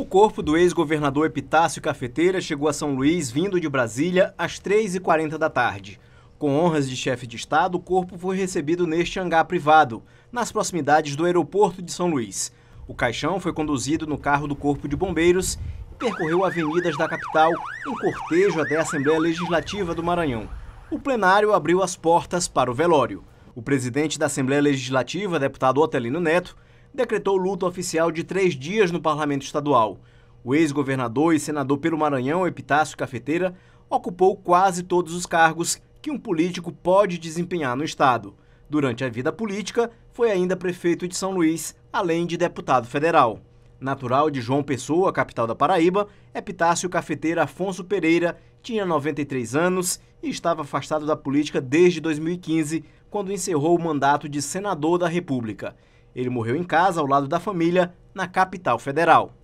O corpo do ex-governador Epitácio Cafeteira chegou a São Luís vindo de Brasília às 3h40 da tarde. Com honras de chefe de Estado, o corpo foi recebido neste hangar privado, nas proximidades do aeroporto de São Luís. O caixão foi conduzido no carro do Corpo de Bombeiros e percorreu avenidas da capital em cortejo até a Assembleia Legislativa do Maranhão. O plenário abriu as portas para o velório. O presidente da Assembleia Legislativa, deputado Otelino Neto, decretou luto oficial de três dias no parlamento estadual. O ex-governador e senador pelo Maranhão, Epitácio Cafeteira, ocupou quase todos os cargos que um político pode desempenhar no Estado. Durante a vida política, foi ainda prefeito de São Luís, além de deputado federal. Natural de João Pessoa, capital da Paraíba, Epitácio Cafeteira Afonso Pereira tinha 93 anos e estava afastado da política desde 2015, quando encerrou o mandato de senador da República. Ele morreu em casa, ao lado da família, na capital federal.